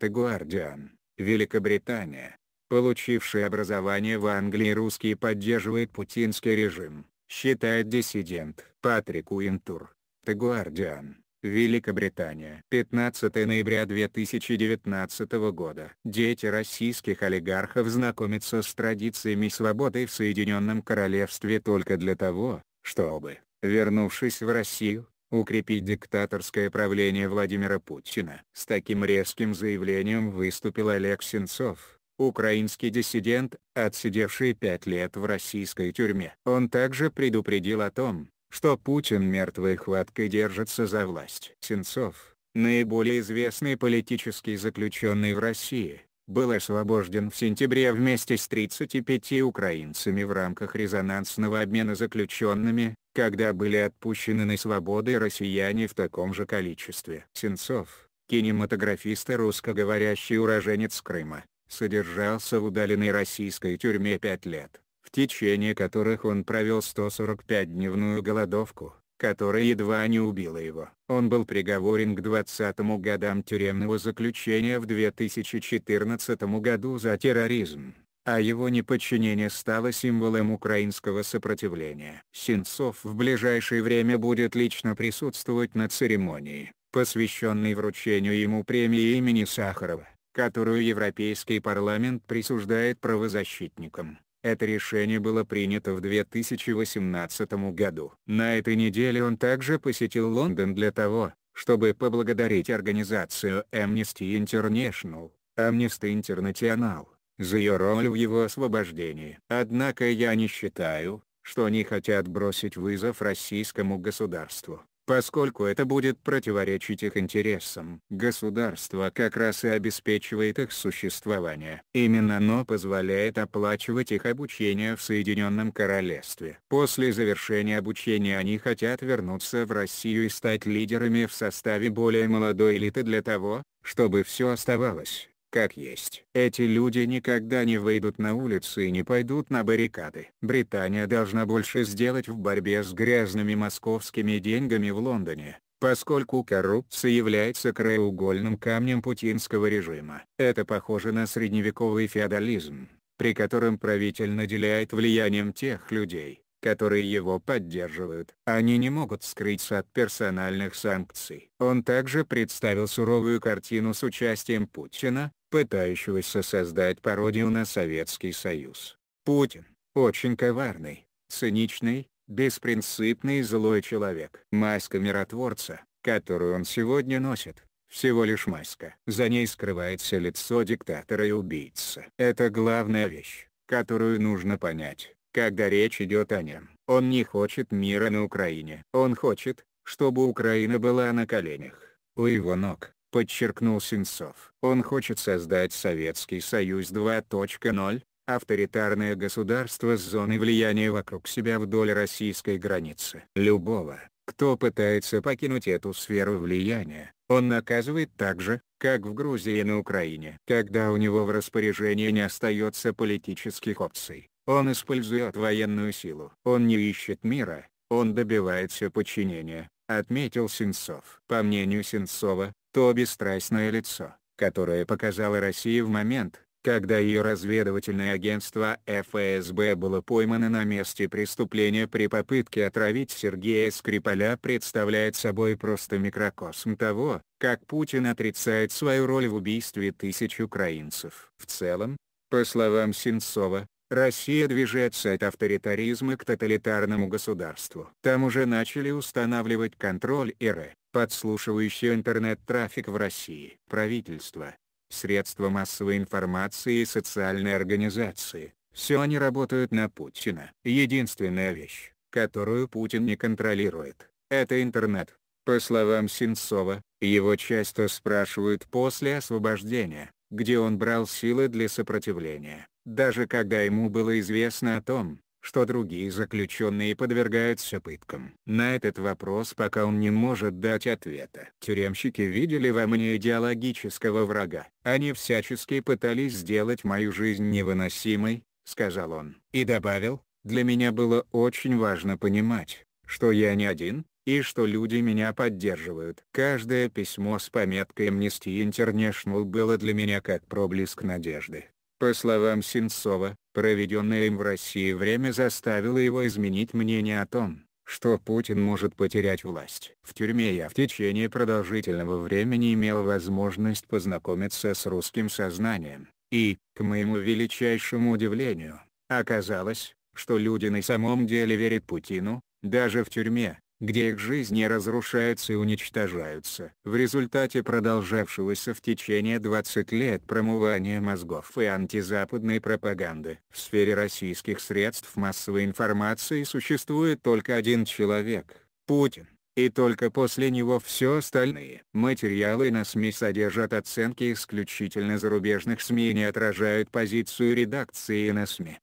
The Guardian, Великобритания, получивший образование в Англии русский поддерживает путинский режим, считает диссидент. Патрик Уинтур, The Guardian, Великобритания. 15 ноября 2019 года. Дети российских олигархов знакомятся с традициями свободы в Соединенном Королевстве только для того, чтобы, вернувшись в Россию, укрепить диктаторское правление Владимира Путина. С таким резким заявлением выступил Олег Сенцов, украинский диссидент, отсидевший пять лет в российской тюрьме. Он также предупредил о том, что Путин мертвой хваткой держится за власть. Сенцов, наиболее известный политический заключенный в России, был освобожден в сентябре вместе с 35 украинцами в рамках резонансного обмена заключенными, когда были отпущены на свободу россияне в таком же количестве. Сенцов, кинематографист и русскоговорящий уроженец Крыма, содержался в удаленной российской тюрьме пять лет, в течение которых он провел 145-дневную голодовку, которая едва не убила его. Он был приговорен к 20 годам тюремного заключения в 2014 году за терроризм а его неподчинение стало символом украинского сопротивления. Сенцов в ближайшее время будет лично присутствовать на церемонии, посвященной вручению ему премии имени Сахарова, которую Европейский парламент присуждает правозащитникам. Это решение было принято в 2018 году. На этой неделе он также посетил Лондон для того, чтобы поблагодарить организацию Amnesty International, Amnesty International, за ее роль в его освобождении. Однако я не считаю, что они хотят бросить вызов российскому государству, поскольку это будет противоречить их интересам. Государство как раз и обеспечивает их существование. Именно оно позволяет оплачивать их обучение в Соединенном Королевстве. После завершения обучения они хотят вернуться в Россию и стать лидерами в составе более молодой элиты для того, чтобы все оставалось как есть. Эти люди никогда не выйдут на улицы и не пойдут на баррикады. Британия должна больше сделать в борьбе с грязными московскими деньгами в Лондоне, поскольку коррупция является краеугольным камнем путинского режима. Это похоже на средневековый феодализм, при котором правитель наделяет влиянием тех людей, которые его поддерживают. Они не могут скрыться от персональных санкций. Он также представил суровую картину с участием Путина, пытающегося создать пародию на Советский Союз. Путин – очень коварный, циничный, беспринципный и злой человек. Маска миротворца, которую он сегодня носит, всего лишь маска. За ней скрывается лицо диктатора и убийцы. Это главная вещь, которую нужно понять когда речь идет о нем. Он не хочет мира на Украине. Он хочет, чтобы Украина была на коленях. У его ног, подчеркнул Сенцов. Он хочет создать Советский Союз 2.0, авторитарное государство с зоной влияния вокруг себя вдоль российской границы. Любого, кто пытается покинуть эту сферу влияния, он наказывает так же, как в Грузии и на Украине. Когда у него в распоряжении не остается политических опций, он использует военную силу. Он не ищет мира, он добивается подчинения, отметил Сенцов. По мнению Сенцова, то бесстрастное лицо, которое показало Россия в момент, когда ее разведывательное агентство ФСБ было поймано на месте преступления при попытке отравить Сергея Скрипаля представляет собой просто микрокосм того, как Путин отрицает свою роль в убийстве тысяч украинцев. В целом, по словам Сенцова, Россия движется от авторитаризма к тоталитарному государству. Там уже начали устанавливать контроль ИР, э, подслушивающий интернет-трафик в России. Правительство, средства массовой информации и социальные организации, все они работают на Путина. Единственная вещь, которую Путин не контролирует, это интернет. По словам Сенцова, его часто спрашивают после освобождения, где он брал силы для сопротивления даже когда ему было известно о том, что другие заключенные подвергаются пыткам. На этот вопрос пока он не может дать ответа. Тюремщики видели во мне идеологического врага. Они всячески пытались сделать мою жизнь невыносимой, сказал он. И добавил, для меня было очень важно понимать, что я не один, и что люди меня поддерживают. Каждое письмо с пометкой Amnesty International было для меня как проблеск надежды. По словам Сенцова, проведенное им в России время заставило его изменить мнение о том, что Путин может потерять власть. В тюрьме я в течение продолжительного времени имел возможность познакомиться с русским сознанием, и, к моему величайшему удивлению, оказалось, что люди на самом деле верят Путину, даже в тюрьме, где их жизни разрушаются и уничтожаются. В результате продолжавшегося в течение 20 лет промывания мозгов и антизападной пропаганды. В сфере российских средств массовой информации существует только один человек – Путин. И только после него все остальные. Материалы на СМИ содержат оценки исключительно зарубежных СМИ и не отражают позицию редакции на СМИ.